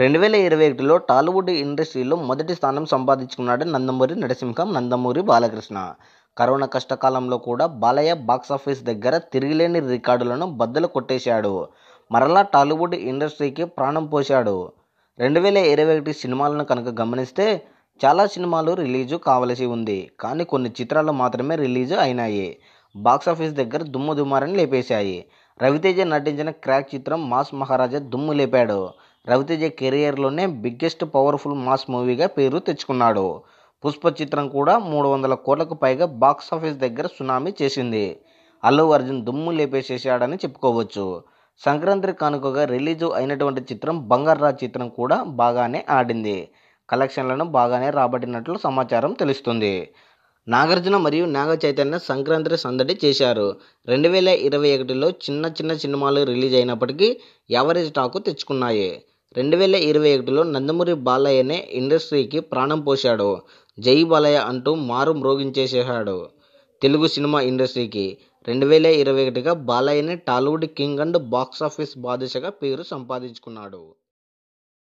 రెండు వేల ఇరవై ఒకటిలో టాలీవుడ్ ఇండస్ట్రీలో మొదటి స్థానం సంపాదించుకున్నాడు నందమూరి నరసింహం నందమూరి బాలకృష్ణ కరోనా కష్టకాలంలో కూడా బాలయ్య బాక్సాఫీస్ దగ్గర తిరిగిలేని రికార్డులను బద్దలు కొట్టేశాడు మరలా టాలీవుడ్ ఇండస్ట్రీకి ప్రాణం పోశాడు రెండు వేల ఇరవై ఒకటి సినిమాలను కనుక గమనిస్తే చాలా సినిమాలు రిలీజు కావలసి ఉంది కానీ కొన్ని చిత్రాలు మాత్రమే రిలీజు అయినాయి బాక్సాఫీస్ దగ్గర దుమ్ము దుమారని లేపేశాయి రవితేజ నటించిన క్రాక్ చిత్రం మాస్ మహారాజా దుమ్ము లేపాడు రవితేజ కెరియర్లోనే బిగ్గెస్ట్ పవర్ఫుల్ మాస్ మూవీగా పేరు తెచ్చుకున్నాడు పుష్ప చిత్రం కూడా మూడు వందల కోట్లకు పైగా బాక్స్ ఆఫీస్ దగ్గర సునామీ చేసింది అల్లు అర్జున్ దుమ్ము లేపేసేసాడని చెప్పుకోవచ్చు సంక్రాంతి కానుకగా రిలీజ్ అయినటువంటి చిత్రం రాజ్ చిత్రం కూడా బాగానే ఆడింది కలెక్షన్లను బాగానే రాబట్టినట్లు సమాచారం తెలుస్తుంది నాగార్జున మరియు నాగ చైతన్య సంక్రాంతి సందడి చేశారు రెండు వేల ఇరవై ఒకటిలో చిన్న చిన్న సినిమాలు రిలీజ్ అయినప్పటికీ యావరేజ్ టాకు తెచ్చుకున్నాయి రెండు వేల ఇరవై ఒకటిలో నందమూరి బాలయ్యనే ఇండస్ట్రీకి ప్రాణం పోశాడు జై బాలయ్య అంటూ మారు మ్రోగించేసేశాడు తెలుగు సినిమా ఇండస్ట్రీకి రెండు వేల ఇరవై ఒకటిగా బాలయ్యనే Tollywood king and box office బాదుషగా పేరు సంపాదించుకున్నాడు